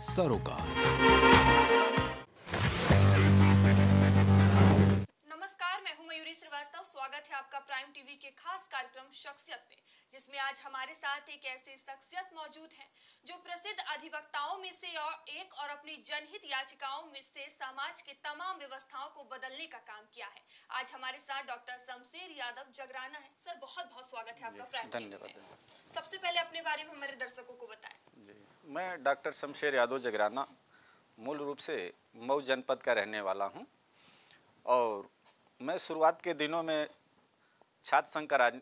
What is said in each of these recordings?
सरोकार नमस्कार मैं हूं मयूरी श्रीवास्तव स्वागत है आपका प्राइम टीवी के खास कार्यक्रम शख्सियत में जिसमें आज हमारे साथ एक ऐसी शख्सियत मौजूद हैं जो प्रसिद्ध अधिवक्ताओं में से और एक और अपनी जनहित याचिकाओं में से समाज के तमाम व्यवस्थाओं को बदलने का काम किया है आज हमारे साथ डॉक्टर शमशेर यादव जगराना है सर बहुत बहुत स्वागत है आपका प्राइम धन्यवाद सबसे पहले अपने बारे में हमारे दर्शकों को बताएं मैं डॉक्टर शमशेर यादव जगराना मूल रूप से मऊ जनपद का रहने वाला हूं और मैं शुरुआत के दिनों में छात्र संघ का राज,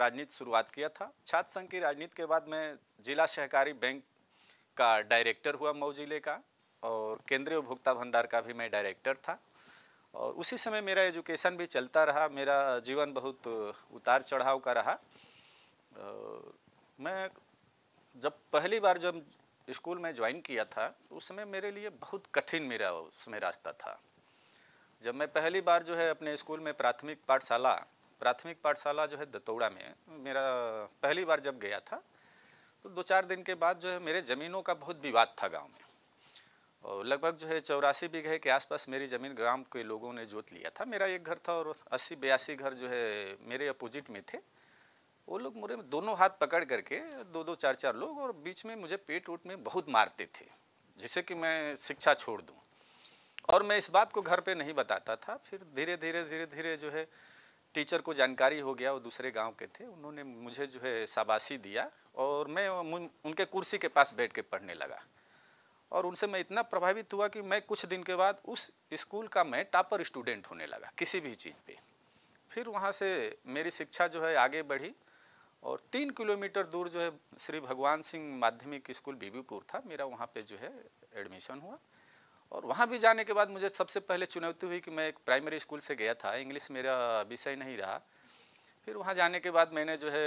राजनीति शुरुआत किया था छात्र संघ की राजनीति के बाद मैं जिला सहकारी बैंक का डायरेक्टर हुआ मऊ जिले का और केंद्रीय उपभोक्ता भंडार का भी मैं डायरेक्टर था और उसी समय मेरा एजुकेशन भी चलता रहा मेरा जीवन बहुत उतार चढ़ाव का रहा मैं जब पहली बार जब स्कूल में ज्वाइन किया था उस समय मेरे लिए बहुत कठिन मेरा उसमें रास्ता था जब मैं पहली बार जो है अपने स्कूल में प्राथमिक पाठशाला प्राथमिक पाठशाला जो है दतौड़ा में मेरा पहली बार जब गया था तो दो चार दिन के बाद जो है मेरे ज़मीनों का बहुत विवाद था गांव में और लगभग जो है चौरासी बीघे के आसपास मेरी ज़मीन ग्राम के लोगों ने जोत लिया था मेरा एक घर था और अस्सी बयासी घर जो है मेरे अपोजिट में थे वो लोग मुरे में दोनों हाथ पकड़ करके दो दो चार चार लोग और बीच में मुझे पेट उट में बहुत मारते थे जिससे कि मैं शिक्षा छोड़ दूँ और मैं इस बात को घर पे नहीं बताता था फिर धीरे धीरे धीरे धीरे जो है टीचर को जानकारी हो गया वो दूसरे गांव के थे उन्होंने मुझे जो है शाबाशी दिया और मैं उनके कुर्सी के पास बैठ के पढ़ने लगा और उनसे मैं इतना प्रभावित हुआ कि मैं कुछ दिन के बाद उस स्कूल का मैं टॉपर स्टूडेंट होने लगा किसी भी चीज़ पे फिर वहाँ से मेरी शिक्षा जो है आगे बढ़ी और तीन किलोमीटर दूर जो है श्री भगवान सिंह माध्यमिक स्कूल बीबीपुर था मेरा वहाँ पे जो है एडमिशन हुआ और वहाँ भी जाने के बाद मुझे सबसे पहले चुनौती हुई कि मैं एक प्राइमरी स्कूल से गया था इंग्लिश मेरा विषय नहीं रहा फिर वहाँ जाने के बाद मैंने जो है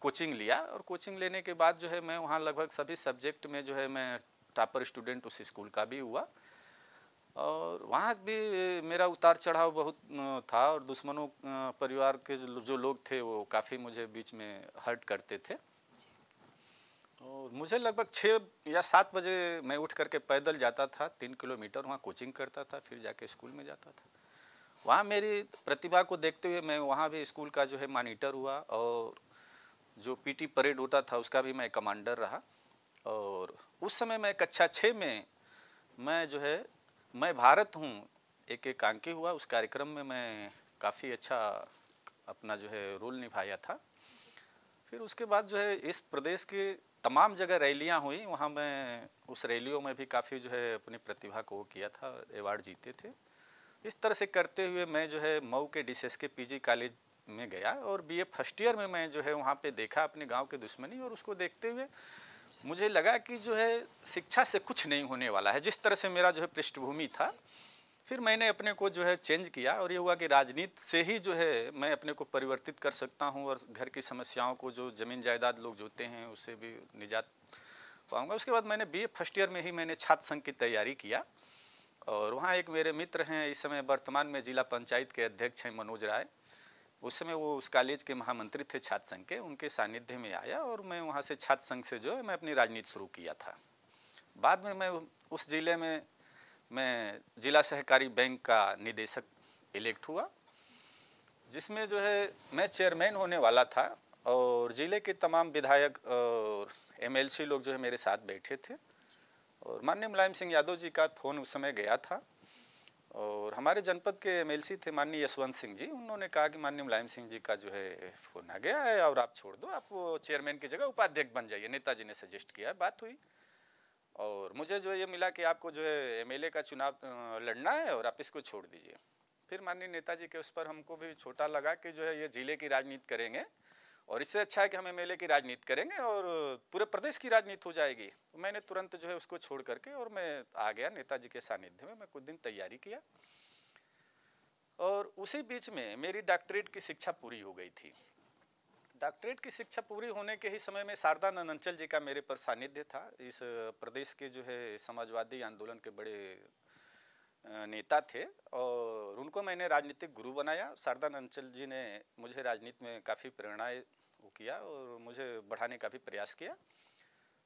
कोचिंग लिया और कोचिंग लेने के बाद जो है मैं वहाँ लगभग सभी सब्जेक्ट में जो है मैं टॉपर स्टूडेंट उस स्कूल का भी हुआ और वहाँ भी मेरा उतार चढ़ाव बहुत था और दुश्मनों परिवार के जो लोग थे वो काफ़ी मुझे बीच में हर्ट करते थे और मुझे लगभग छः या सात बजे मैं उठ करके पैदल जाता था तीन किलोमीटर वहाँ कोचिंग करता था फिर जाके स्कूल में जाता था वहाँ मेरी प्रतिभा को देखते हुए मैं वहाँ भी स्कूल का जो है मॉनिटर हुआ और जो पीटी परेड होता था उसका भी मैं कमांडर रहा और उस समय मैं कक्षा छः में मैं जो है मैं भारत हूँ एक एक कांकी हुआ उस कार्यक्रम में मैं काफ़ी अच्छा अपना जो है रोल निभाया था फिर उसके बाद जो है इस प्रदेश के तमाम जगह रैलियाँ हुई वहाँ मैं उस रैलियों में भी काफ़ी जो है अपनी प्रतिभा को किया था अवार्ड जीते थे इस तरह से करते हुए मैं जो है मऊ के डी के पीजी कॉलेज में गया और बीए फर्स्ट ईयर में मैं जो है वहाँ पे देखा अपने गांव के दुश्मनी और उसको देखते हुए मुझे लगा कि जो है शिक्षा से कुछ नहीं होने वाला है जिस तरह से मेरा जो है पृष्ठभूमि था फिर मैंने अपने को जो है चेंज किया और ये हुआ कि राजनीति से ही जो है मैं अपने को परिवर्तित कर सकता हूँ और घर की समस्याओं को जो ज़मीन जायदाद लोग जोते हैं उससे भी निजात पाऊँगा उसके बाद मैंने बी फर्स्ट ईयर में ही मैंने छात्र संघ की तैयारी किया और वहाँ एक मेरे मित्र हैं इस समय वर्तमान में जिला पंचायत के अध्यक्ष हैं मनोज राय उस समय वो उस कॉलेज के महामंत्री थे छात्र संघ के उनके सानिध्य में आया और मैं वहाँ से छात्र संघ से जो है मैं अपनी राजनीति शुरू किया था बाद में मैं उस ज़िले में मैं जिला सहकारी बैंक का निदेशक इलेक्ट हुआ जिसमें जो है मैं चेयरमैन होने वाला था और ज़िले के तमाम विधायक और एमएलसी लोग जो है मेरे साथ बैठे थे और माननीय मुलायम सिंह यादव जी का फ़ोन उस समय गया था और हमारे जनपद के एम थे माननीय यशवंत सिंह जी उन्होंने कहा कि माननीय मुलायम सिंह जी का जो है फोन आ गया है और आप छोड़ दो आप वो चेयरमैन की जगह उपाध्यक्ष बन जाइए नेताजी ने सजेस्ट किया बात हुई और मुझे जो ये मिला कि आपको जो है एम का चुनाव लड़ना है और आप इसको छोड़ दीजिए फिर माननीय नेताजी के उस पर हमको भी छोटा लगा कि जो है ये ज़िले की राजनीति करेंगे और इससे अच्छा है कि हम एम की राजनीति करेंगे और पूरे प्रदेश की राजनीति हो जाएगी तो मैंने तुरंत जो है उसको छोड़ करके और मैं आ गया नेताजी के सानिध्य में मैं कुछ दिन तैयारी किया और उसी बीच में मेरी डॉक्टरेट की शिक्षा पूरी हो गई थी डॉक्टरेट की शिक्षा पूरी होने के ही समय में शारदा नंदंचल जी का मेरे पर सानिध्य था इस प्रदेश के जो है समाजवादी आंदोलन के बड़े नेता थे और उनको मैंने राजनीतिक गुरु बनाया शारदा अंचल जी ने मुझे राजनीति में काफ़ी प्रेरणाएँ वो किया और मुझे बढ़ाने का भी प्रयास किया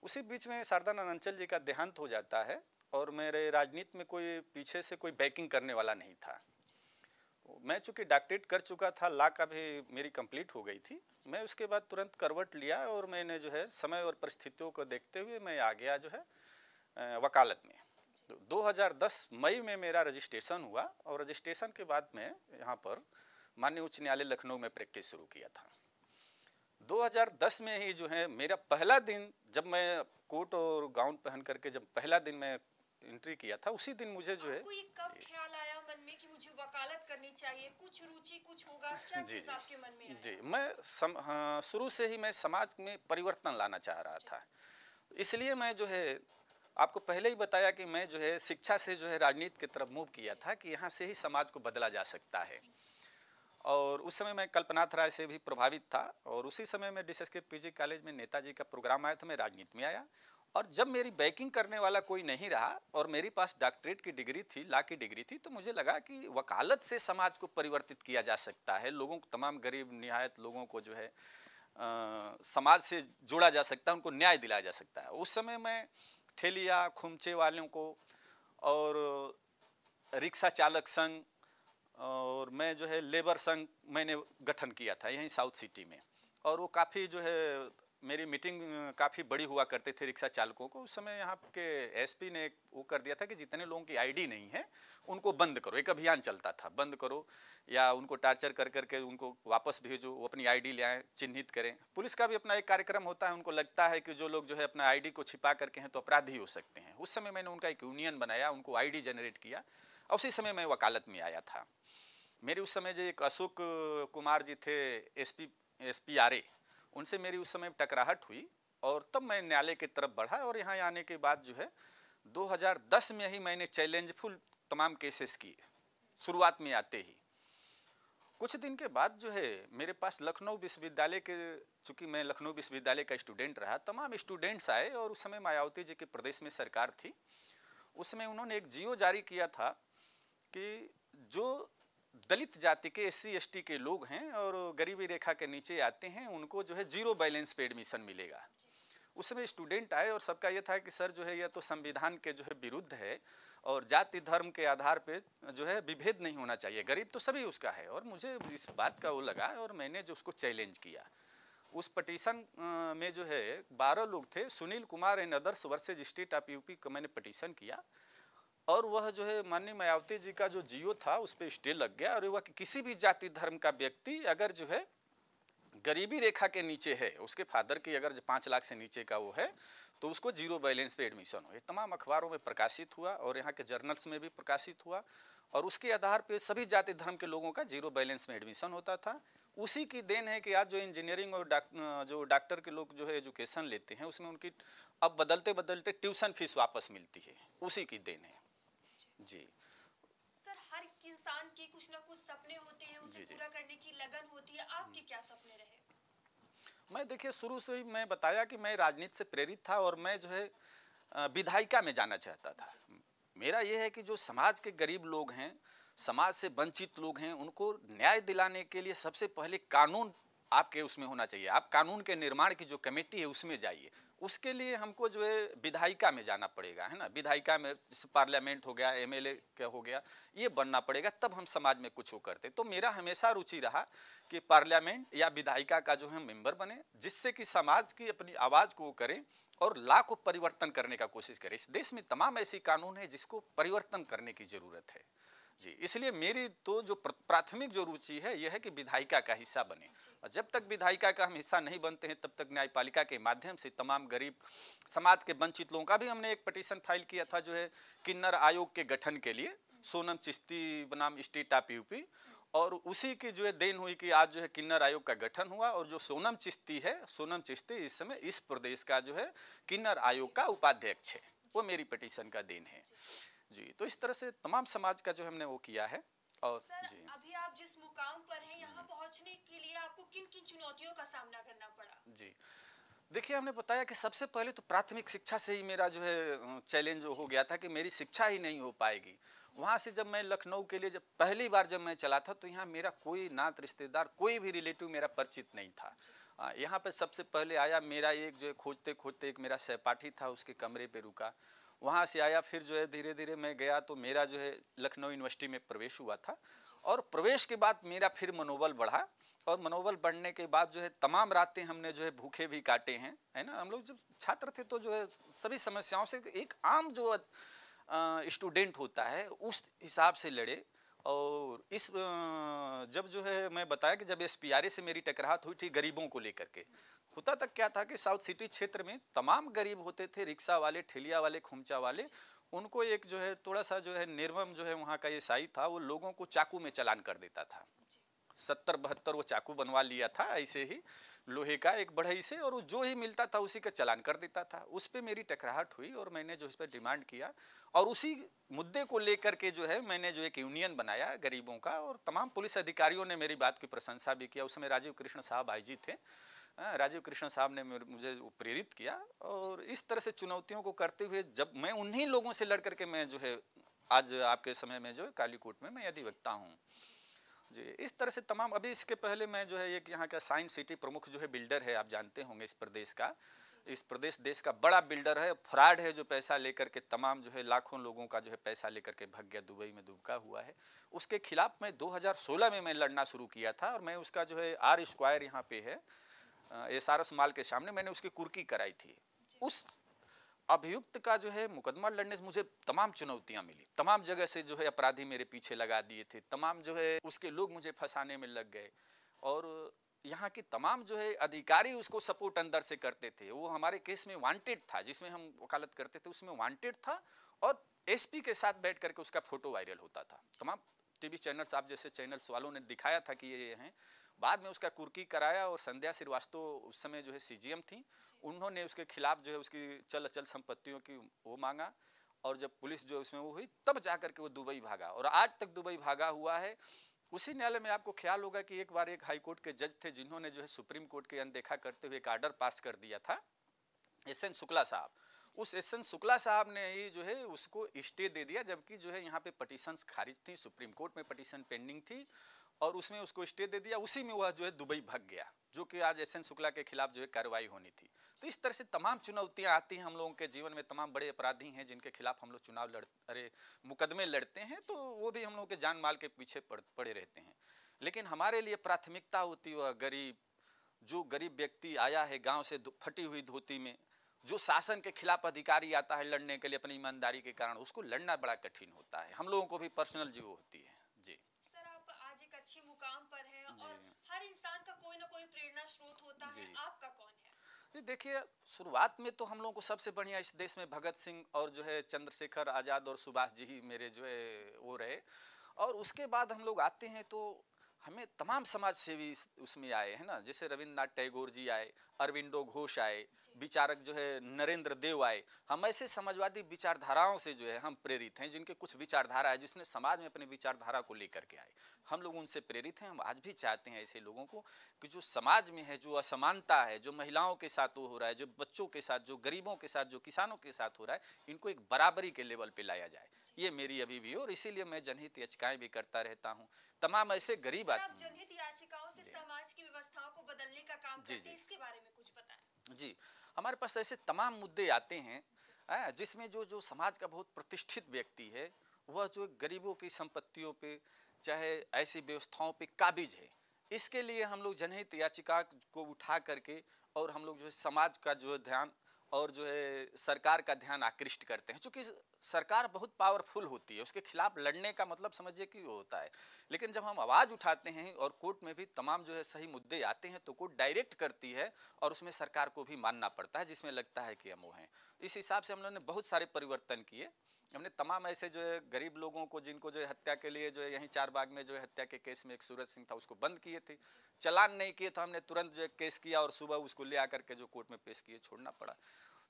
उसी बीच में शारदा अंचल जी का देहांत हो जाता है और मेरे राजनीति में कोई पीछे से कोई बैकिंग करने वाला नहीं था मैं चूँकि डॉक्टरेट कर चुका था ला का भी मेरी कंप्लीट हो गई थी मैं उसके बाद तुरंत करवट लिया और मैंने जो है समय और परिस्थितियों को देखते हुए मैं आ गया जो है वकालत में 2010 मई में मेरा रजिस्ट्रेशन हुआ और रजिस्ट्रेशन के बाद में यहाँ पर माननीय उच्च न्यायालय लखनऊ में प्रैक्टिस शुरू किया था 2010 में ही जो है मेरा पहला दिन जब मैं कोट और गाउन पहन करके जब पहला दिन मैं एंट्री किया था उसी दिन मुझे जो है कब ख्याल आया मन में कि मुझे वकालत करनी चाहिए कुछ रुचि कुछ होगा क्या जी चीज़ आपके मन में आया? जी मैं सम, हाँ, शुरू से ही मैं समाज में परिवर्तन लाना चाह रहा था इसलिए मैं जो है आपको पहले ही बताया कि मैं जो है शिक्षा से जो है राजनीति की तरफ मूव किया था कि यहाँ से ही समाज को बदला जा सकता है और उस समय मैं कल्पनाथ राय से भी प्रभावित था और उसी समय मैं डिस के पी कॉलेज में नेताजी का प्रोग्राम आया था मैं राजनीति में आया और जब मेरी बैकिंग करने वाला कोई नहीं रहा और मेरे पास डॉक्टरेट की डिग्री थी ला की डिग्री थी तो मुझे लगा कि वकालत से समाज को परिवर्तित किया जा सकता है लोगों को तमाम गरीब निहायत लोगों को जो है आ, समाज से जोड़ा जा सकता है उनको न्याय दिलाया जा सकता है उस समय मैं ठेलिया खुमचे वालों को और रिक्शा चालक संघ और मैं जो है लेबर संघ मैंने गठन किया था यहीं साउथ सिटी में और वो काफ़ी जो है मेरी मीटिंग काफ़ी बड़ी हुआ करते थे रिक्शा चालकों को उस समय यहाँ के एसपी ने वो कर दिया था कि जितने लोगों की आईडी नहीं है उनको बंद करो एक अभियान चलता था बंद करो या उनको टार्चर कर करके उनको वापस भेजो वो अपनी आईडी ले आए चिन्हित करें पुलिस का भी अपना एक कार्यक्रम होता है उनको लगता है कि जो लोग जो है अपना आई को छिपा करके हैं तो अपराधी हो सकते हैं उस समय मैंने उनका एक यूनियन बनाया उनको आई जनरेट किया और उसी समय मैं वकालत में आया था मेरे उस समय जो एक अशोक कुमार जी थे एस पी उनसे मेरी उस समय टकराहट हुई और तब मैं न्यायालय की तरफ बढ़ा और यहाँ आने के बाद जो है 2010 में ही मैंने चैलेंजफुल तमाम केसेस किए शुरुआत में आते ही कुछ दिन के बाद जो है मेरे पास लखनऊ विश्वविद्यालय के चूँकि मैं लखनऊ विश्वविद्यालय का स्टूडेंट रहा तमाम स्टूडेंट्स आए और उस समय मायावती जी के प्रदेश में सरकार थी उसमें उन्होंने एक जियो जारी किया था कि जो दलित जाति के एस सी के लोग हैं और गरीबी रेखा के नीचे आते हैं उनको जो है जीरो बैलेंस पे एडमिशन मिलेगा उसमें स्टूडेंट आए और सबका यह था कि सर जो है यह तो संविधान के जो है विरुद्ध है और जाति धर्म के आधार पे जो है विभेद नहीं होना चाहिए गरीब तो सभी उसका है और मुझे इस बात का वो लगा और मैंने जो उसको चैलेंज किया उस पटिशन में जो है बारह लोग थे Sunil Kumar and others versus state of UP का मैंने पटिशन किया और वह जो है माननीय मायावती जी का जो जियो था उस पर स्टे लग गया और वह कि किसी भी जाति धर्म का व्यक्ति अगर जो है गरीबी रेखा के नीचे है उसके फादर की अगर पाँच लाख से नीचे का वो है तो उसको जीरो बैलेंस पे एडमिशन हो ये तमाम अखबारों में प्रकाशित हुआ और यहाँ के जर्नल्स में भी प्रकाशित हुआ और उसके आधार पे सभी जाति धर्म के लोगों का जीरो बैलेंस में एडमिशन होता था उसी की देन है कि आज जो इंजीनियरिंग और डाक, जो डॉक्टर के लोग जो है एजुकेशन लेते हैं उसमें उनकी अब बदलते बदलते ट्यूशन फीस वापस मिलती है उसी की देन है जी सर हर इंसान के कुछ ना कुछ सपने होते हैं उसे पूरा करने की लगन होती है आपके हम्म। क्या सपने रहे मैं देखिए शुरू से ही मैं बताया कि मैं राजनीति से प्रेरित था और मैं जो है विधायिका में जाना चाहता था हम्म। मेरा यह है कि जो समाज के गरीब लोग हैं समाज से वंचित लोग हैं उनको न्याय दिलाने के लिए सबसे पहले कानून आपके उसमें होना चाहिए आप कानून के निर्माण की जो कमेटी है उसमें जाइए उसके लिए हमको जो है विधायिका में जाना पड़ेगा है ना विधायिका में पार्लियामेंट हो गया एमएलए का हो गया ये बनना पड़ेगा तब हम समाज में कुछ वो करते तो मेरा हमेशा रुचि रहा कि पार्लियामेंट या विधायिका का जो है मेंबर बने जिससे कि समाज की अपनी आवाज़ को वो करें और ला को परिवर्तन करने का कोशिश करें इस देश में तमाम ऐसी कानून है जिसको परिवर्तन करने की ज़रूरत है जी इसलिए मेरी तो जो प्राथमिक जो रुचि है यह है कि विधायिका का हिस्सा बने और जब तक विधायिका का हम हिस्सा नहीं बनते हैं तब तक न्यायपालिका के माध्यम से तमाम गरीब समाज के वंचित लोगों का भी हमने एक पटिशन फाइल किया था जो है किन्नर आयोग के गठन के लिए सोनम चिश्ती बनाम स्टेट ऑफ यूपी और उसी की जो है देन हुई कि आज जो है किन्नर आयोग का गठन हुआ और जो सोनम चिश्ती है सोनम चिश्ती इस समय इस प्रदेश का जो है किन्नर आयोग का उपाध्यक्ष है वो मेरी पटिशन का देन है जी तो इस तरह से तमाम समाज का जो हमने वो किया है और सर, जी अभी आप जिस मुकाम पर हैं यहाँ हम्म। पहुँचने के लिए आपको किन किन चुनौतियों का सामना करना पड़ा जी देखिए हमने बताया कि सबसे पहले तो प्राथमिक शिक्षा से ही मेरा जो है चैलेंज हो गया था कि मेरी शिक्षा ही नहीं हो पाएगी वहाँ से जब मैं लखनऊ के लिए जब पहली बार जब मैं चला था तो यहाँ मेरा कोई नात रिश्तेदार कोई भी रिलेटिव मेरा परिचित नहीं था यहाँ पर सबसे पहले आया मेरा एक जो है खोजते खोजते एक मेरा सहपाठी था उसके कमरे पर रुका वहाँ से आया फिर जो है धीरे धीरे मैं गया तो मेरा जो है लखनऊ यूनिवर्सिटी में प्रवेश हुआ था और प्रवेश के बाद मेरा फिर मनोबल बढ़ा और मनोबल बढ़ने के बाद जो है तमाम रातें हमने जो है भूखे भी काटे हैं है ना हम लोग जब छात्र थे तो जो है सभी समस्याओं से एक आम जो स्टूडेंट होता है उस हिसाब से लड़े और इस जब जो है मैं बताया कि जब एस से मेरी टकराहट हुई थी गरीबों को लेकर के होता तक क्या था कि साउथ सिटी क्षेत्र में तमाम गरीब होते थे रिक्शा वाले ठेलिया वाले खुमचा वाले उनको एक जो है थोड़ा सा जो है निर्मम जो है वहाँ का ये साई था वो लोगों को चाकू में चलान कर देता था सत्तर बहत्तर वो चाकू बनवा लिया था ऐसे ही लोहे का एक बढ़ई से और वो जो ही मिलता था उसी का चलान कर देता था उस पर मेरी टकराहट हुई और मैंने जो इस पर डिमांड किया और उसी मुद्दे को लेकर के जो है मैंने जो एक यूनियन बनाया गरीबों का और तमाम पुलिस अधिकारियों ने मेरी बात की प्रशंसा भी किया उस समय राजीव कृष्ण साहब आई थे हाँ, राजीव कृष्ण साहब ने मुझे प्रेरित किया और इस तरह से चुनौतियों को करते हुए जब मैं उन्हीं लोगों से लड़ करके मैं जो है आज आपके समय में जो कालीकोट में मैं अधिवक्ता हूँ जी इस तरह से तमाम अभी इसके पहले मैं जो है एक यहाँ का साइंस सिटी प्रमुख जो है बिल्डर है आप जानते होंगे इस प्रदेश का इस प्रदेश देश का बड़ा बिल्डर है फ्रॉड है जो पैसा लेकर के तमाम जो है लाखों लोगों का जो है पैसा लेकर के भग गया दुबई में दुबका हुआ है उसके खिलाफ मैं 2016 में मैं लड़ना शुरू किया था और मैं उसका जो है आर स्क्वायर यहाँ पे है एस आर एस माल के सामने मैंने उसकी कुर्की कराई थी उस अभियुक्त का जो है मुकदमा लड़ने से मुझे तमाम चुनौतियां मिली तमाम जगह से जो है अपराधी मेरे पीछे लगा दिए थे तमाम जो है उसके लोग मुझे फंसाने में लग गए और यहाँ के तमाम जो है अधिकारी उसको सपोर्ट अंदर से करते थे वो हमारे केस में वांटेड था जिसमें हम वकालत करते थे उसमें वांटेड था और एसपी के साथ बैठ करके उसका फोटो वायरल होता था तमाम टीवी चैनल्स आप जैसे चैनल्स वालों ने दिखाया था कि ये हैं बाद में उसका कुर्की कराया और संध्या श्रीवास्तव उस समय जो है सीजीएम थी उन्होंने उसके खिलाफ जो है उसकी चल अचल संपत्तियों की वो मांगा और जब पुलिस जो उसमें वो हुई तब जा करके वो दुबई भागा और आज तक दुबई भागा हुआ है उसी न्यायालय में आपको ख्याल होगा कि एक बार एक हाई कोर्ट के जज थे जिन्होंने जो है सुप्रीम कोर्ट के अनदेखा करते हुए एक आर्डर पास कर दिया था एस एन शुक्ला साहब उस एस एन शुक्ला साहब ने ही जो है उसको स्टे दे दिया जबकि जो है यहाँ पे पटिशन खारिज थी सुप्रीम कोर्ट में पटिशन पेंडिंग थी और उसमें उसको स्टे दे दिया उसी में वह जो है दुबई भग गया जो कि आज एस एन शुक्ला के खिलाफ जो है कार्रवाई होनी थी तो इस तरह से तमाम चुनौतियां आती हैं हम लोगों के जीवन में तमाम बड़े अपराधी हैं जिनके खिलाफ हम लोग चुनाव लड़ अरे मुकदमे लड़ते हैं तो वो भी हम लोगों के जान माल के पीछे पड़े रहते हैं लेकिन हमारे लिए प्राथमिकता होती वह गरीब जो गरीब व्यक्ति आया है गांव से फटी हुई धोती में जो शासन के खिलाफ अधिकारी आता है लड़ने के लिए अपनी ईमानदारी के कारण उसको लड़ना बड़ा कठिन होता है हम लोगों को भी पर्सनल जीव होती है जी सर आप आज एक अच्छे मुकाम पर हैं और हर इंसान का कोई ना कोई प्रेरणा स्रोत होता है आपका कौन है देखिए शुरुआत में तो हम लोगों को सबसे बढ़िया इस देश में भगत सिंह और जो है चंद्रशेखर आज़ाद और सुभाष जी ही मेरे जो है वो रहे और उसके बाद हम लोग आते हैं तो हमें तमाम समाज सेवी उसमें आए हैं ना जैसे रविन्द्रनाथ टैगोर जी आए अरविंदो घोष आए विचारक जो है नरेंद्र देव आए हम ऐसे समाजवादी विचारधाराओं से जो है हम प्रेरित हैं जिनके कुछ विचारधारा है जिसने समाज में अपनी विचारधारा को लेकर के आए हम लोग उनसे प्रेरित हैं हम आज भी चाहते हैं ऐसे लोगों को कि जो समाज में है जो असमानता है जो महिलाओं के साथ वो हो रहा है जो बच्चों के साथ जो गरीबों के साथ जो किसानों के साथ हो रहा है इनको एक बराबरी के लेवल पर लाया जाए ये मेरी अभी भी और इसीलिए मैं जनहित याचिकाएँ भी करता रहता हूँ तमाम ऐसे गरीब आदमी जनहित याचिकाओं से समाज की व्यवस्थाओं को बदलने का काम जी, करते जी, इसके बारे में कुछ बताएं जी हमारे पास ऐसे तमाम मुद्दे आते हैं हाँ, जिसमें जो जो समाज का बहुत प्रतिष्ठित व्यक्ति है वह जो गरीबों की संपत्तियों पे चाहे ऐसी व्यवस्थाओं पे काबिज है इसके लिए हम लोग जनहित याचिका को उठा करके और हम लोग जो है समाज का जो ध्यान और जो है सरकार का ध्यान आकृष्ट करते हैं क्योंकि सरकार बहुत पावरफुल होती है उसके खिलाफ लड़ने का मतलब समझिए कि होता है लेकिन जब हम आवाज़ उठाते हैं और कोर्ट में भी तमाम जो है सही मुद्दे आते हैं तो कोर्ट डायरेक्ट करती है और उसमें सरकार को भी मानना पड़ता है जिसमें लगता है कि हम वो हैं इस हिसाब से हम लोगों ने बहुत सारे परिवर्तन किए हमने तमाम ऐसे जो है गरीब लोगों को जिनको जो है हत्या के लिए जो है यहीं चार बाग में जो है हत्या के केस में एक सूरज सिंह था उसको बंद किए थे चलान नहीं किए तो हमने तुरंत जो है केस किया और सुबह उसको ले आकर के जो कोर्ट में पेश किए छोड़ना पड़ा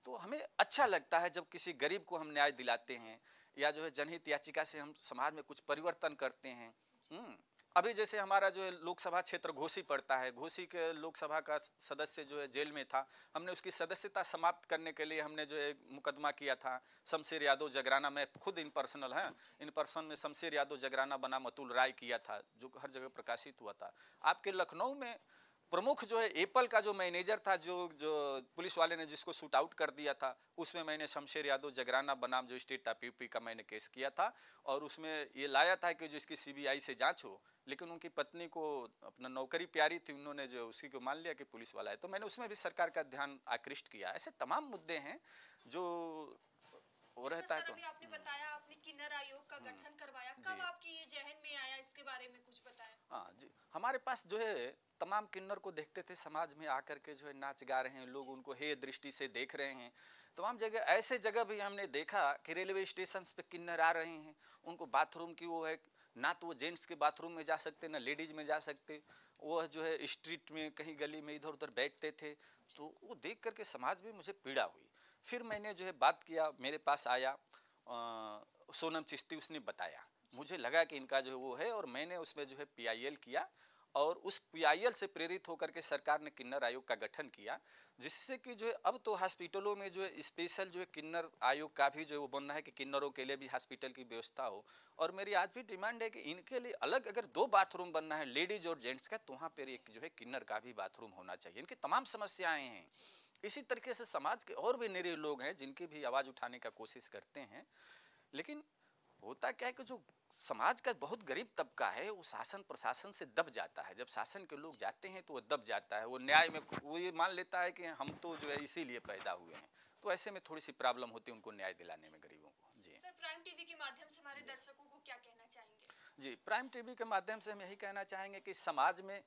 तो हमें अच्छा लगता है जब किसी गरीब को हम न्याय दिलाते हैं या जो है जनहित याचिका से हम समाज में कुछ परिवर्तन करते हैं हम्म। अभी जैसे हमारा जो है लोकसभा क्षेत्र घोसी पड़ता है घोसी के लोकसभा का सदस्य जो है जेल में था हमने उसकी सदस्यता समाप्त करने के लिए हमने जो है मुकदमा किया था शमशेर यादव जगराना में खुद इन पर्सनल हैं इन पर्सन में शमशेर यादव जगराना बनाम अतुल राय किया था जो हर जगह प्रकाशित हुआ था आपके लखनऊ में प्रमुख जो है एप्पल का जो मैनेजर था जो जो पुलिस वाले ने जिसको शूट आउट कर दिया था उसमें मैंने शमशेर यादव जगराना बनाम जो स्टेट ऑफ यूपी का मैंने केस किया था और उसमें ये लाया था कि जो इसकी सीबीआई से जांच हो लेकिन उनकी पत्नी को अपना नौकरी प्यारी थी उन्होंने जो उसी को मान लिया कि पुलिस वाला है तो मैंने उसमें भी सरकार का ध्यान आकृष्ट किया ऐसे तमाम मुद्दे हैं जो वो रहता है तो आपने बताया आपने किन्नर आयोग का गठन करवाया कब आपके ये जहन में आया इसके बारे में कुछ बताया हाँ जी हमारे पास जो है तमाम किन्नर को देखते थे समाज में आकर के जो है नाच गा रहे हैं लोग उनको हे दृष्टि से देख रहे हैं तमाम जगह ऐसे जगह भी हमने देखा कि रेलवे स्टेशन पे किन्नर आ रहे हैं उनको बाथरूम की वो है ना तो वो जेंट्स के बाथरूम में जा सकते ना लेडीज में जा सकते वह जो है स्ट्रीट में कहीं गली में इधर उधर बैठते थे तो वो देख करके समाज में मुझे पीड़ा हुई फिर मैंने जो है बात किया मेरे पास आया आ, सोनम चिश्ती उसने बताया मुझे लगा कि इनका जो है वो है और मैंने उसमें जो है पी किया और उस पीआईएल से प्रेरित होकर के सरकार ने किन्नर आयोग का गठन किया जिससे कि जो है अब तो हॉस्पिटलों में जो है स्पेशल जो है किन्नर आयोग का भी जो वो बनना है कि किन्नरों के लिए भी हॉस्पिटल की व्यवस्था हो और मेरी आज भी डिमांड है कि इनके लिए अलग अगर दो बाथरूम बनना है लेडीज और जेंट्स का तो वहाँ पर एक जो है किन्नर का भी बाथरूम होना चाहिए इनकी तमाम समस्याएँ हैं इसी तरीके से समाज के और भी निरीह लोग हैं जिनकी भी आवाज़ उठाने का कोशिश करते हैं लेकिन होता क्या है कि जो समाज का बहुत गरीब तबका है वो शासन प्रशासन से दब जाता है जब शासन के लोग जाते हैं तो वो दब जाता है वो न्याय में वो ये मान लेता है कि हम तो जो है इसीलिए पैदा हुए हैं तो ऐसे में थोड़ी सी प्रॉब्लम होती है उनको न्याय दिलाने में गरीबों को जी सर प्राइम टीवी के माध्यम से हमारे दर्शकों को क्या कहना चाहेंगे जी प्राइम टीवी के माध्यम से हम यही कहना चाहेंगे कि समाज में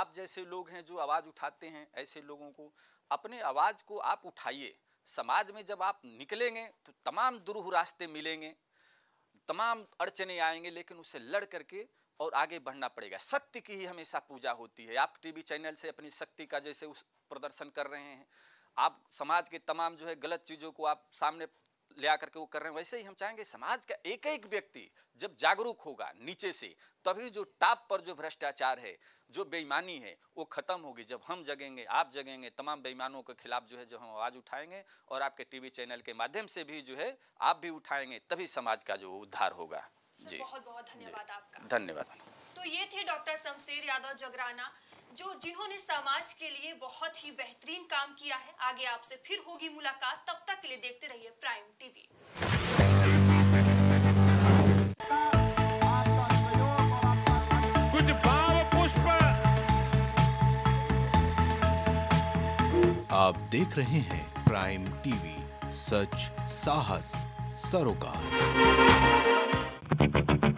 आप जैसे लोग हैं जो आवाज़ उठाते हैं ऐसे लोगों को अपने आवाज़ को आप उठाइए समाज में जब आप निकलेंगे तो तमाम दुरूह रास्ते मिलेंगे तमाम अड़चने आएंगे लेकिन उसे लड़ करके और आगे बढ़ना पड़ेगा शक्ति की ही हमेशा पूजा होती है आप टीवी चैनल से अपनी शक्ति का जैसे उस प्रदर्शन कर रहे हैं आप समाज के तमाम जो है गलत चीज़ों को आप सामने ले आकर के वो कर रहे हैं वैसे ही हम चाहेंगे समाज का एक एक व्यक्ति जब जागरूक होगा नीचे से तभी जो टाप पर जो भ्रष्टाचार है जो बेईमानी है वो खत्म होगी जब हम जगेंगे आप जगेंगे तमाम बेईमानों के खिलाफ जो है जो हम आवाज़ उठाएंगे और आपके टीवी चैनल के माध्यम से भी जो है आप भी उठाएंगे तभी समाज का जो उद्धार होगा जी बहुत बहुत धन्यवाद आपका धन्यवाद तो ये थे डॉक्टर शमशेर यादव जगराना जो जिन्होंने समाज के लिए बहुत ही बेहतरीन काम किया है आगे आपसे फिर होगी मुलाकात तब तक के लिए देखते रहिए प्राइम टीवी कुछ भाव पुष्प आप देख रहे हैं प्राइम टीवी सच साहस सरोकार Thank you.